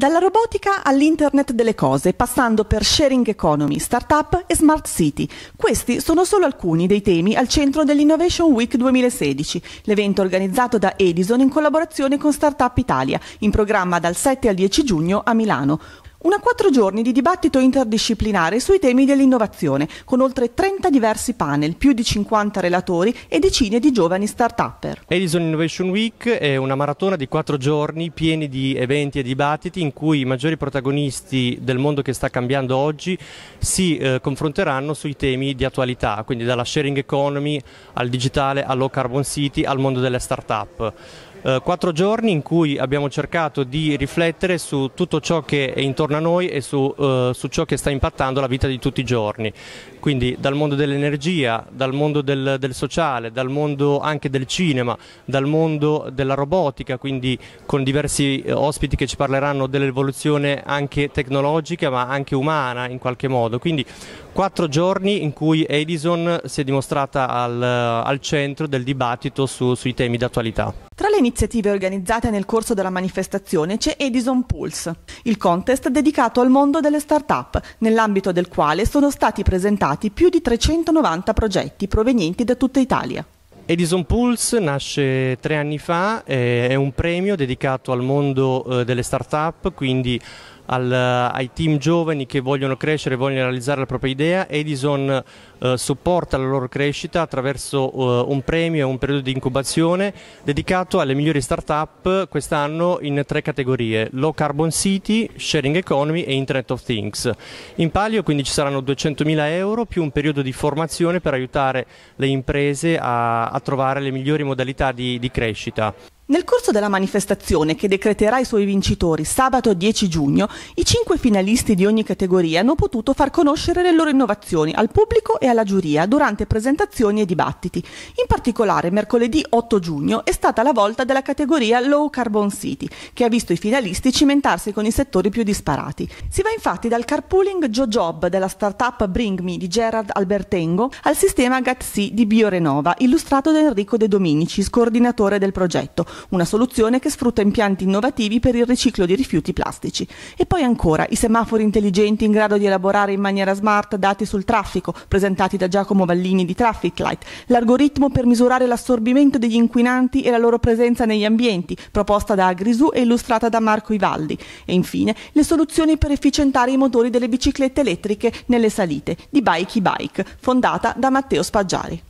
Dalla robotica all'internet delle cose, passando per sharing economy, startup e smart city. Questi sono solo alcuni dei temi al centro dell'Innovation Week 2016, l'evento organizzato da Edison in collaborazione con Startup Italia, in programma dal 7 al 10 giugno a Milano. Una quattro giorni di dibattito interdisciplinare sui temi dell'innovazione, con oltre 30 diversi panel, più di 50 relatori e decine di giovani start-upper. Edison Innovation Week è una maratona di quattro giorni pieni di eventi e dibattiti in cui i maggiori protagonisti del mondo che sta cambiando oggi si eh, confronteranno sui temi di attualità, quindi dalla sharing economy al digitale, all'low carbon city, al mondo delle start-up eh, quattro giorni in cui abbiamo cercato di riflettere su tutto ciò che è intorno a noi e su, eh, su ciò che sta impattando la vita di tutti i giorni, quindi dal mondo dell'energia, dal mondo del, del, sociale, dal mondo anche del cinema, dal mondo della robotica, quindi con diversi eh, ospiti che ci parleranno dell'evoluzione anche tecnologica ma anche umana in qualche modo, quindi quattro giorni in cui Edison si è dimostrata al, al centro del dibattito su, sui temi d'attualità. Tra le iniziative organizzate nel corso della manifestazione c'è Edison Pulse, il contest dedicato al mondo delle start-up, nell'ambito del quale sono stati presentati più di 390 progetti provenienti da tutta Italia. Edison Pulse nasce tre anni fa, eh, è un premio dedicato al mondo eh, delle start-up, quindi al, eh, ai team giovani che vogliono crescere, vogliono realizzare la propria idea. Edison eh, supporta la loro crescita attraverso eh, un premio e un periodo di incubazione dedicato alle migliori start-up quest'anno in tre categorie, Low Carbon City, Sharing Economy e Internet of Things. In palio quindi ci saranno 200.000 euro più un periodo di formazione per aiutare le imprese a, a trovare le migliori modalità di, di crescita. Nel corso della manifestazione che decreterà i suoi vincitori sabato 10 giugno, i cinque finalisti di ogni categoria hanno potuto far conoscere le loro innovazioni al pubblico e alla giuria durante presentazioni e dibattiti. In particolare, mercoledì 8 giugno è stata la volta della categoria Low Carbon City, che ha visto i finalisti cimentarsi con i settori più disparati. Si va infatti dal carpooling JoJob della startup Bring Me di Gerard Albertengo al sistema GATC di BioRenova, illustrato da Enrico De Dominici, coordinatore del progetto una soluzione che sfrutta impianti innovativi per il riciclo di rifiuti plastici. E poi ancora i semafori intelligenti in grado di elaborare in maniera smart dati sul traffico, presentati da Giacomo Vallini di Traffic Light, l'algoritmo per misurare l'assorbimento degli inquinanti e la loro presenza negli ambienti, proposta da Agrisù e illustrata da Marco Ivaldi, e infine le soluzioni per efficientare i motori delle biciclette elettriche nelle salite di Bikey Bike, fondata da Matteo Spaggiari.